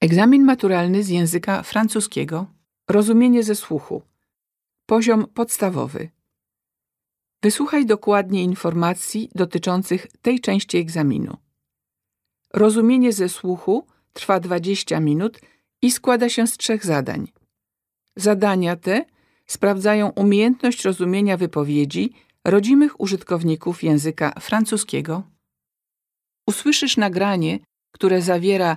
Egzamin maturalny z języka francuskiego, rozumienie ze słuchu, poziom podstawowy. Wysłuchaj dokładnie informacji dotyczących tej części egzaminu. Rozumienie ze słuchu trwa 20 minut i składa się z trzech zadań. Zadania te sprawdzają umiejętność rozumienia wypowiedzi rodzimych użytkowników języka francuskiego. Usłyszysz nagranie, które zawiera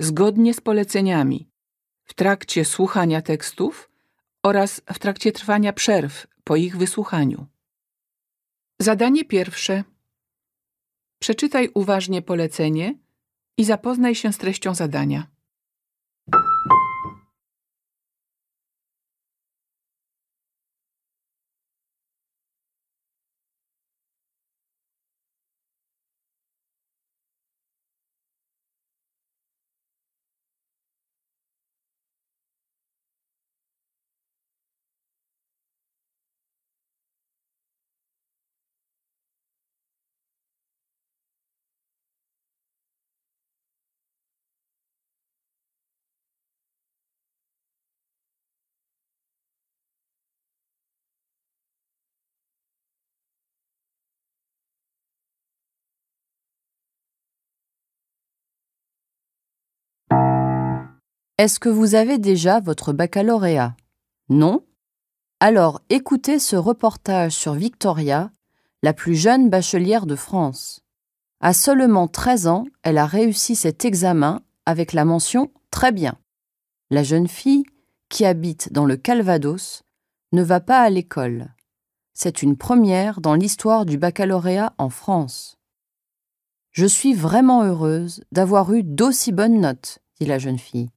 zgodnie z poleceniami w trakcie słuchania tekstów oraz w trakcie trwania przerw po ich wysłuchaniu. Zadanie pierwsze. Przeczytaj uważnie polecenie i zapoznaj się z treścią zadania. Est-ce que vous avez déjà votre baccalauréat Non Alors écoutez ce reportage sur Victoria, la plus jeune bachelière de France. À seulement 13 ans, elle a réussi cet examen avec la mention Très bien. La jeune fille, qui habite dans le Calvados, ne va pas à l'école. C'est une première dans l'histoire du baccalauréat en France. Je suis vraiment heureuse d'avoir eu d'aussi bonnes notes, dit la jeune fille.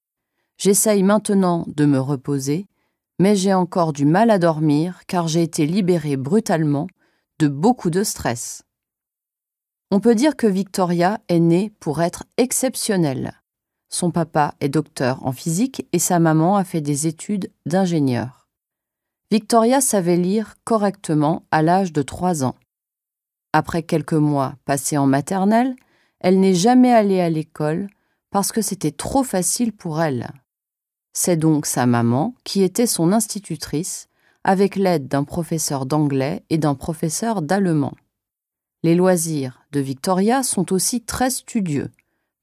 J'essaye maintenant de me reposer, mais j'ai encore du mal à dormir car j'ai été libérée brutalement de beaucoup de stress. On peut dire que Victoria est née pour être exceptionnelle. Son papa est docteur en physique et sa maman a fait des études d'ingénieur. Victoria savait lire correctement à l'âge de 3 ans. Après quelques mois passés en maternelle, elle n'est jamais allée à l'école parce que c'était trop facile pour elle. C'est donc sa maman qui était son institutrice, avec l'aide d'un professeur d'anglais et d'un professeur d'allemand. Les loisirs de Victoria sont aussi très studieux,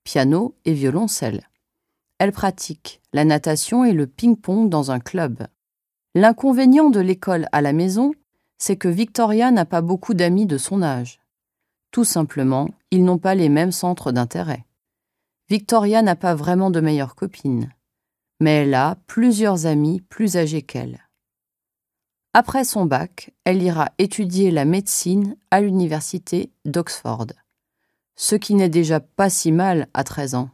piano et violoncelle. Elle pratique la natation et le ping-pong dans un club. L'inconvénient de l'école à la maison, c'est que Victoria n'a pas beaucoup d'amis de son âge. Tout simplement, ils n'ont pas les mêmes centres d'intérêt. Victoria n'a pas vraiment de meilleure copine mais elle a plusieurs amis plus âgés qu'elle. Après son bac, elle ira étudier la médecine à l'université d'Oxford, ce qui n'est déjà pas si mal à 13 ans.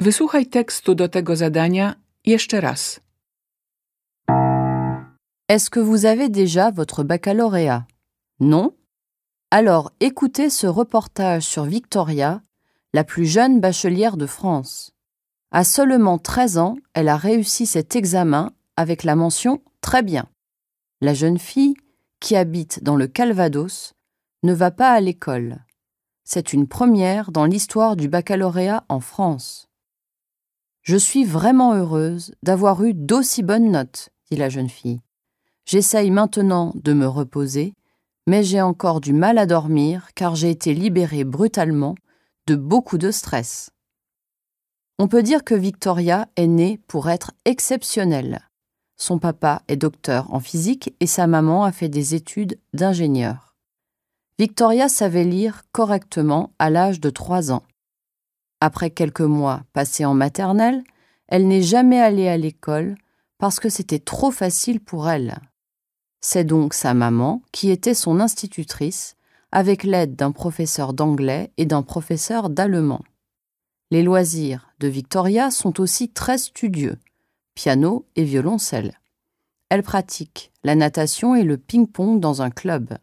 Wysłuchaj tekstu do tego zadania jeszcze Est-ce que vous avez déjà votre baccalauréat Non Alors écoutez ce reportage sur Victoria, la plus jeune bachelière de France. À seulement 13 ans, elle a réussi cet examen avec la mention Très bien. La jeune fille, qui habite dans le Calvados, ne va pas à l'école. C'est une première dans l'histoire du baccalauréat en France. Je suis vraiment heureuse d'avoir eu d'aussi bonnes notes, dit la jeune fille. J'essaye maintenant de me reposer, mais j'ai encore du mal à dormir car j'ai été libérée brutalement de beaucoup de stress. On peut dire que Victoria est née pour être exceptionnelle. Son papa est docteur en physique et sa maman a fait des études d'ingénieur. Victoria savait lire correctement à l'âge de trois ans. Après quelques mois passés en maternelle, elle n'est jamais allée à l'école parce que c'était trop facile pour elle. C'est donc sa maman qui était son institutrice avec l'aide d'un professeur d'anglais et d'un professeur d'allemand. Les loisirs de Victoria sont aussi très studieux, piano et violoncelle. Elle pratique la natation et le ping-pong dans un club.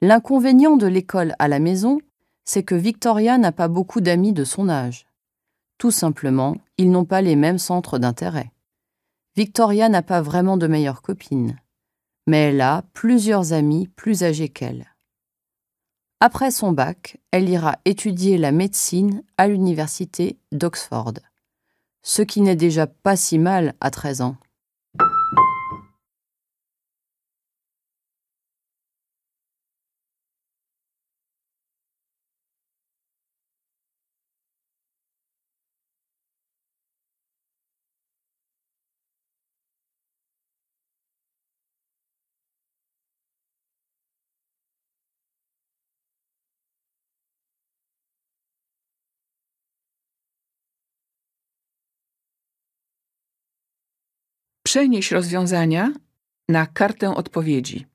L'inconvénient de l'école à la maison, c'est que Victoria n'a pas beaucoup d'amis de son âge. Tout simplement, ils n'ont pas les mêmes centres d'intérêt. Victoria n'a pas vraiment de meilleures copines, mais elle a plusieurs amis plus âgés qu'elle. Après son bac, elle ira étudier la médecine à l'université d'Oxford, ce qui n'est déjà pas si mal à 13 ans. przenieś rozwiązania na kartę odpowiedzi.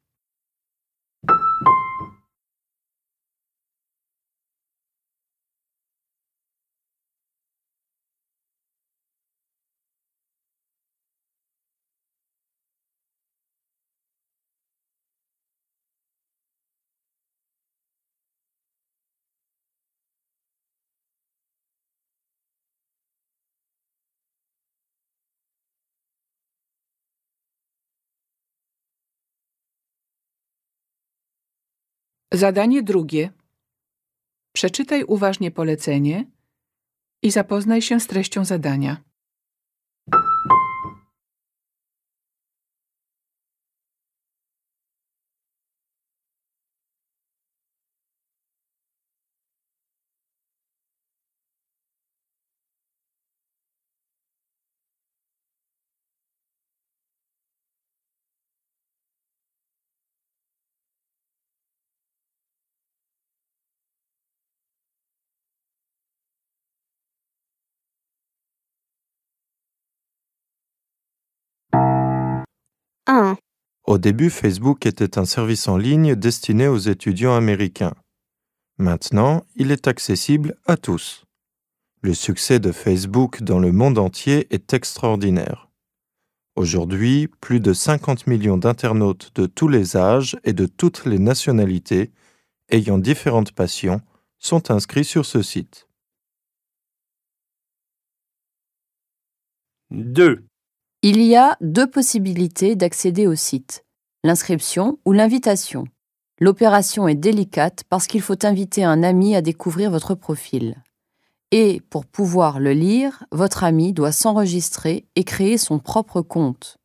Zadanie drugie. Przeczytaj uważnie polecenie i zapoznaj się z treścią zadania. 1. Au début, Facebook était un service en ligne destiné aux étudiants américains. Maintenant, il est accessible à tous. Le succès de Facebook dans le monde entier est extraordinaire. Aujourd'hui, plus de 50 millions d'internautes de tous les âges et de toutes les nationalités, ayant différentes passions, sont inscrits sur ce site. 2. Il y a deux possibilités d'accéder au site, l'inscription ou l'invitation. L'opération est délicate parce qu'il faut inviter un ami à découvrir votre profil. Et pour pouvoir le lire, votre ami doit s'enregistrer et créer son propre compte.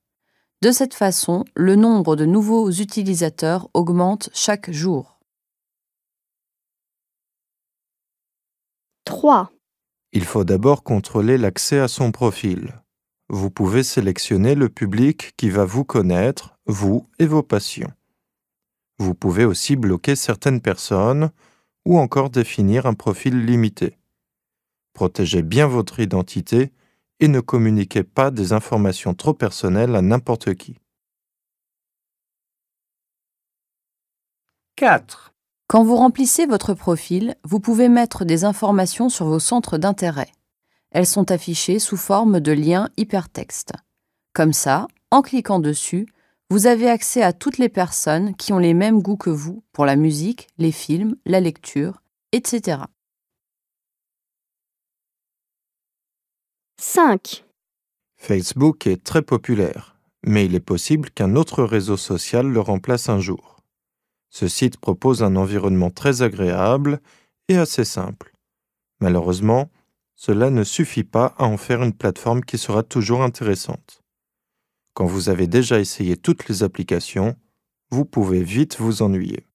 De cette façon, le nombre de nouveaux utilisateurs augmente chaque jour. 3. Il faut d'abord contrôler l'accès à son profil. Vous pouvez sélectionner le public qui va vous connaître, vous et vos passions. Vous pouvez aussi bloquer certaines personnes ou encore définir un profil limité. Protégez bien votre identité et ne communiquez pas des informations trop personnelles à n'importe qui. 4. Quand vous remplissez votre profil, vous pouvez mettre des informations sur vos centres d'intérêt elles sont affichées sous forme de liens hypertextes. Comme ça, en cliquant dessus, vous avez accès à toutes les personnes qui ont les mêmes goûts que vous pour la musique, les films, la lecture, etc. 5. Facebook est très populaire, mais il est possible qu'un autre réseau social le remplace un jour. Ce site propose un environnement très agréable et assez simple. Malheureusement, cela ne suffit pas à en faire une plateforme qui sera toujours intéressante. Quand vous avez déjà essayé toutes les applications, vous pouvez vite vous ennuyer.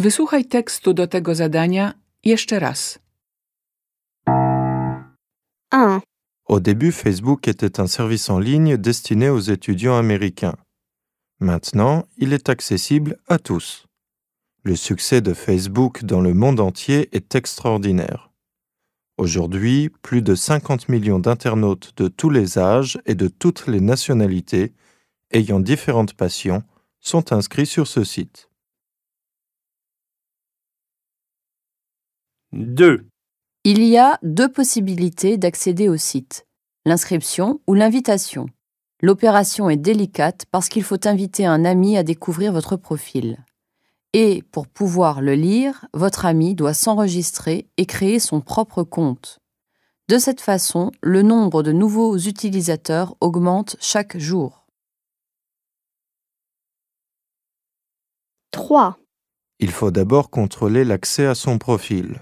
tekstu Au début, Facebook était un service en ligne destiné aux étudiants américains. Maintenant, il est accessible à tous. Le succès de Facebook dans le monde entier est extraordinaire. Aujourd'hui, plus de 50 millions d'internautes de tous les âges et de toutes les nationalités, ayant différentes passions, sont inscrits sur ce site. 2. Il y a deux possibilités d'accéder au site, l'inscription ou l'invitation. L'opération est délicate parce qu'il faut inviter un ami à découvrir votre profil. Et pour pouvoir le lire, votre ami doit s'enregistrer et créer son propre compte. De cette façon, le nombre de nouveaux utilisateurs augmente chaque jour. 3. Il faut d'abord contrôler l'accès à son profil.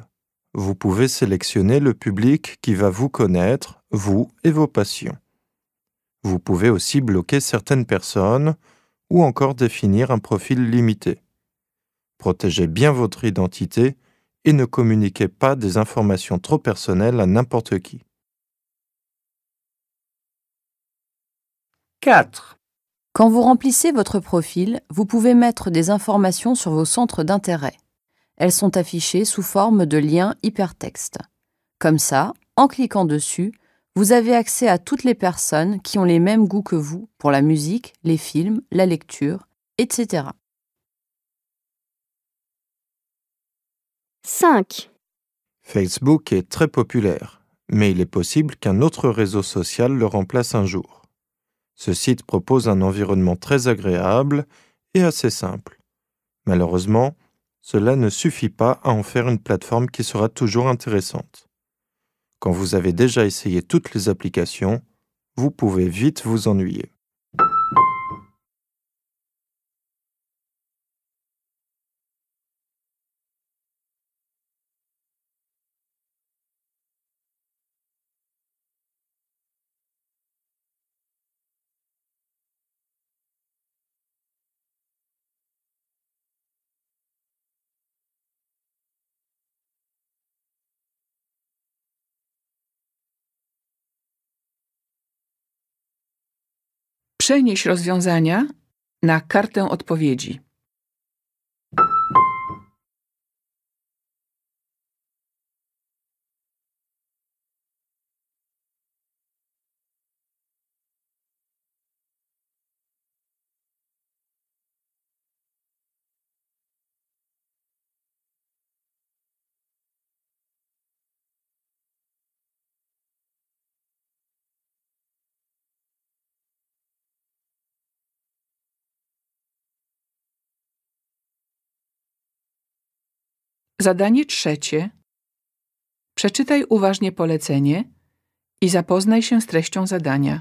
Vous pouvez sélectionner le public qui va vous connaître, vous et vos passions. Vous pouvez aussi bloquer certaines personnes ou encore définir un profil limité. Protégez bien votre identité et ne communiquez pas des informations trop personnelles à n'importe qui. 4. Quand vous remplissez votre profil, vous pouvez mettre des informations sur vos centres d'intérêt elles sont affichées sous forme de liens hypertextes. Comme ça, en cliquant dessus, vous avez accès à toutes les personnes qui ont les mêmes goûts que vous pour la musique, les films, la lecture, etc. 5. Facebook est très populaire, mais il est possible qu'un autre réseau social le remplace un jour. Ce site propose un environnement très agréable et assez simple. Malheureusement, cela ne suffit pas à en faire une plateforme qui sera toujours intéressante. Quand vous avez déjà essayé toutes les applications, vous pouvez vite vous ennuyer. przenieść rozwiązania na kartę odpowiedzi. Zadanie trzecie. Przeczytaj uważnie polecenie i zapoznaj się z treścią zadania.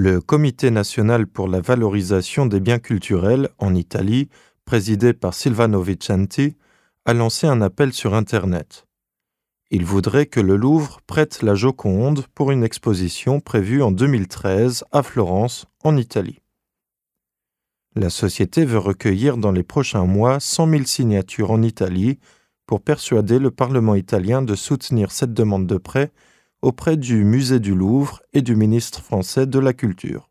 le Comité national pour la valorisation des biens culturels en Italie, présidé par Silvano Vicenti, a lancé un appel sur Internet. Il voudrait que le Louvre prête la Joconde pour une exposition prévue en 2013 à Florence, en Italie. La société veut recueillir dans les prochains mois 100 000 signatures en Italie pour persuader le Parlement italien de soutenir cette demande de prêt auprès du musée du Louvre et du ministre français de la Culture.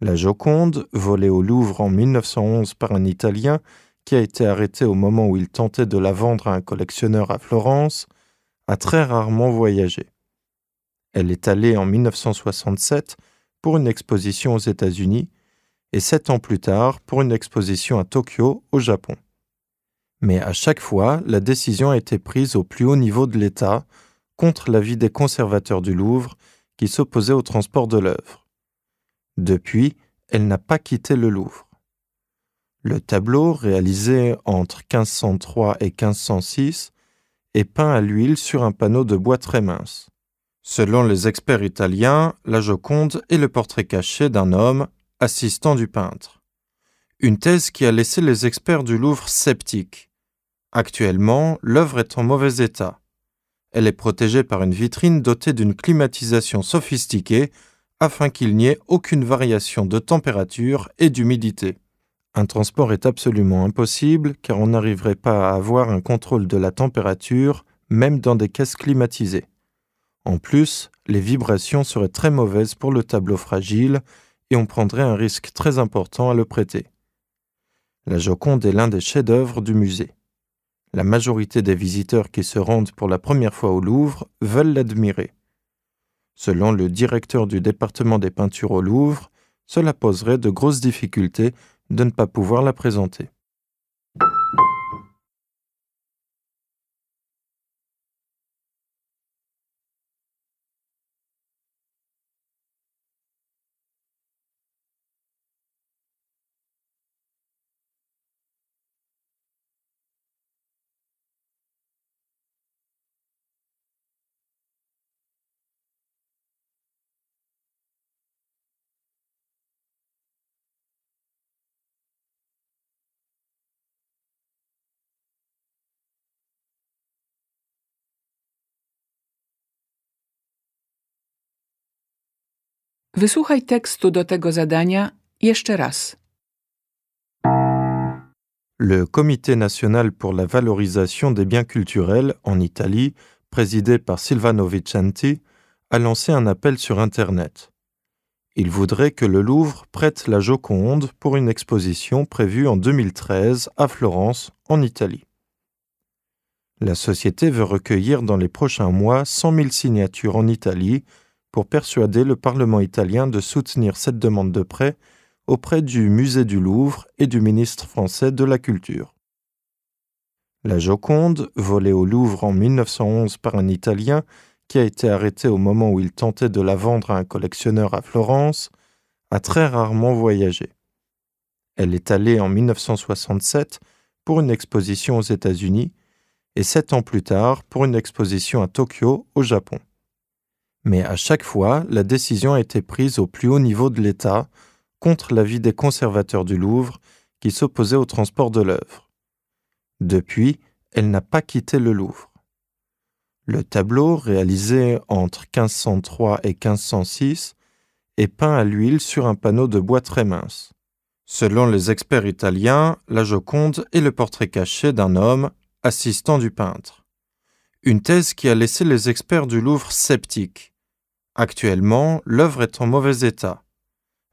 La Joconde, volée au Louvre en 1911 par un Italien qui a été arrêté au moment où il tentait de la vendre à un collectionneur à Florence, a très rarement voyagé. Elle est allée en 1967 pour une exposition aux États-Unis et sept ans plus tard pour une exposition à Tokyo au Japon. Mais à chaque fois, la décision a été prise au plus haut niveau de l'État, contre l'avis des conservateurs du Louvre qui s'opposaient au transport de l'œuvre. Depuis, elle n'a pas quitté le Louvre. Le tableau, réalisé entre 1503 et 1506, est peint à l'huile sur un panneau de bois très mince. Selon les experts italiens, la Joconde est le portrait caché d'un homme, assistant du peintre. Une thèse qui a laissé les experts du Louvre sceptiques. Actuellement, l'œuvre est en mauvais état. Elle est protégée par une vitrine dotée d'une climatisation sophistiquée afin qu'il n'y ait aucune variation de température et d'humidité. Un transport est absolument impossible car on n'arriverait pas à avoir un contrôle de la température même dans des caisses climatisées. En plus, les vibrations seraient très mauvaises pour le tableau fragile et on prendrait un risque très important à le prêter. La Joconde est l'un des chefs-d'œuvre du musée. La majorité des visiteurs qui se rendent pour la première fois au Louvre veulent l'admirer. Selon le directeur du département des peintures au Louvre, cela poserait de grosses difficultés de ne pas pouvoir la présenter. Le Comité national pour la valorisation des biens culturels en Italie, présidé par Silvano Vicenti, a lancé un appel sur Internet. Il voudrait que le Louvre prête la Joconde pour une exposition prévue en 2013 à Florence, en Italie. La société veut recueillir dans les prochains mois 100 000 signatures en Italie pour persuader le Parlement italien de soutenir cette demande de prêt auprès du musée du Louvre et du ministre français de la Culture. La Joconde, volée au Louvre en 1911 par un Italien qui a été arrêté au moment où il tentait de la vendre à un collectionneur à Florence, a très rarement voyagé. Elle est allée en 1967 pour une exposition aux États-Unis et sept ans plus tard pour une exposition à Tokyo au Japon mais à chaque fois, la décision a été prise au plus haut niveau de l'État, contre l'avis des conservateurs du Louvre qui s'opposaient au transport de l'œuvre. Depuis, elle n'a pas quitté le Louvre. Le tableau, réalisé entre 1503 et 1506, est peint à l'huile sur un panneau de bois très mince. Selon les experts italiens, la Joconde est le portrait caché d'un homme, assistant du peintre. Une thèse qui a laissé les experts du Louvre sceptiques. Actuellement, l'œuvre est en mauvais état.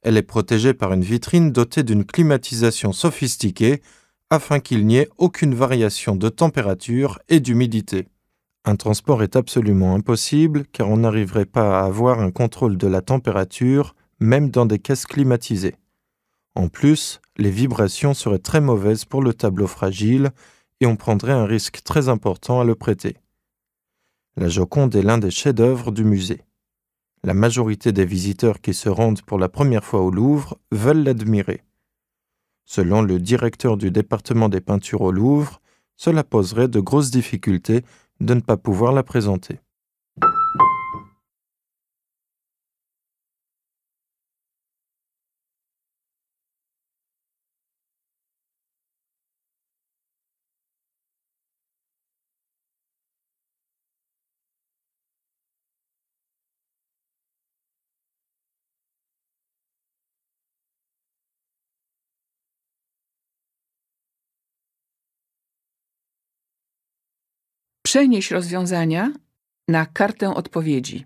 Elle est protégée par une vitrine dotée d'une climatisation sophistiquée afin qu'il n'y ait aucune variation de température et d'humidité. Un transport est absolument impossible car on n'arriverait pas à avoir un contrôle de la température même dans des caisses climatisées. En plus, les vibrations seraient très mauvaises pour le tableau fragile et on prendrait un risque très important à le prêter. La Joconde est l'un des chefs-d'œuvre du musée. La majorité des visiteurs qui se rendent pour la première fois au Louvre veulent l'admirer. Selon le directeur du département des peintures au Louvre, cela poserait de grosses difficultés de ne pas pouvoir la présenter. Przenieś rozwiązania na kartę odpowiedzi.